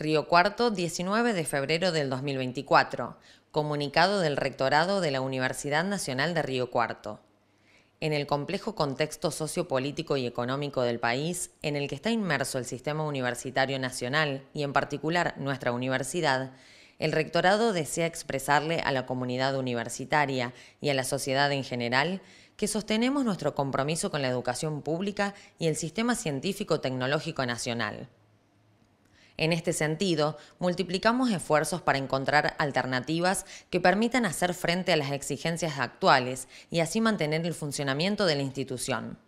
Río Cuarto, 19 de febrero del 2024. Comunicado del Rectorado de la Universidad Nacional de Río Cuarto. En el complejo contexto sociopolítico y económico del país, en el que está inmerso el sistema universitario nacional y en particular nuestra universidad, el rectorado desea expresarle a la comunidad universitaria y a la sociedad en general que sostenemos nuestro compromiso con la educación pública y el sistema científico-tecnológico nacional. En este sentido, multiplicamos esfuerzos para encontrar alternativas que permitan hacer frente a las exigencias actuales y así mantener el funcionamiento de la institución.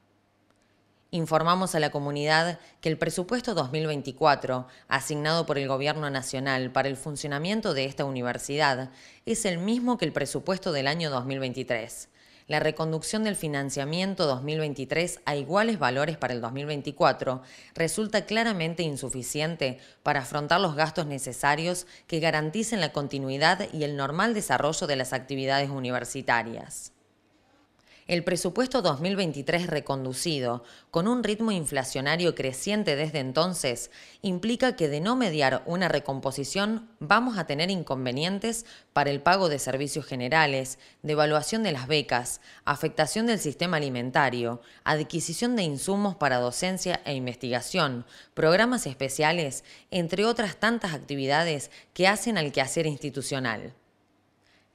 Informamos a la comunidad que el presupuesto 2024, asignado por el Gobierno Nacional para el funcionamiento de esta universidad, es el mismo que el presupuesto del año 2023 la reconducción del financiamiento 2023 a iguales valores para el 2024 resulta claramente insuficiente para afrontar los gastos necesarios que garanticen la continuidad y el normal desarrollo de las actividades universitarias. El presupuesto 2023 reconducido, con un ritmo inflacionario creciente desde entonces, implica que de no mediar una recomposición vamos a tener inconvenientes para el pago de servicios generales, devaluación de las becas, afectación del sistema alimentario, adquisición de insumos para docencia e investigación, programas especiales, entre otras tantas actividades que hacen al quehacer institucional.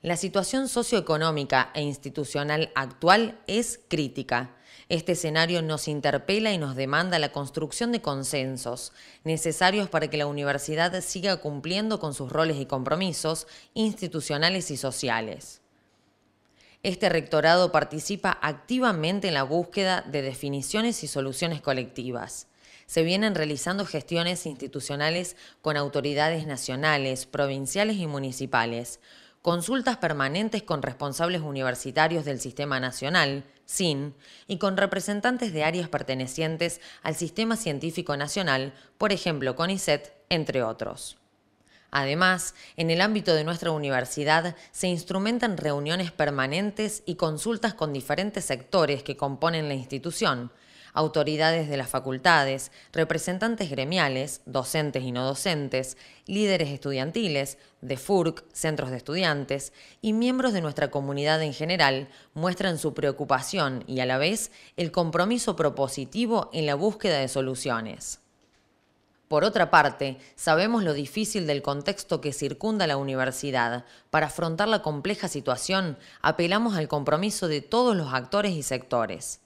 La situación socioeconómica e institucional actual es crítica. Este escenario nos interpela y nos demanda la construcción de consensos necesarios para que la universidad siga cumpliendo con sus roles y compromisos institucionales y sociales. Este rectorado participa activamente en la búsqueda de definiciones y soluciones colectivas se vienen realizando gestiones institucionales con autoridades nacionales, provinciales y municipales, consultas permanentes con responsables universitarios del Sistema Nacional, SIN, y con representantes de áreas pertenecientes al Sistema Científico Nacional, por ejemplo CONICET, entre otros. Además, en el ámbito de nuestra universidad se instrumentan reuniones permanentes y consultas con diferentes sectores que componen la institución, autoridades de las facultades, representantes gremiales, docentes y no docentes, líderes estudiantiles, de FURC, centros de estudiantes y miembros de nuestra comunidad en general muestran su preocupación y a la vez el compromiso propositivo en la búsqueda de soluciones. Por otra parte, sabemos lo difícil del contexto que circunda la universidad. Para afrontar la compleja situación, apelamos al compromiso de todos los actores y sectores.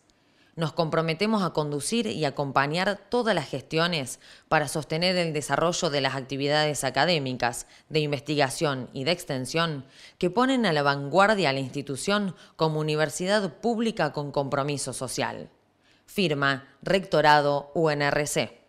Nos comprometemos a conducir y acompañar todas las gestiones para sostener el desarrollo de las actividades académicas, de investigación y de extensión que ponen a la vanguardia a la institución como universidad pública con compromiso social. Firma Rectorado UNRC.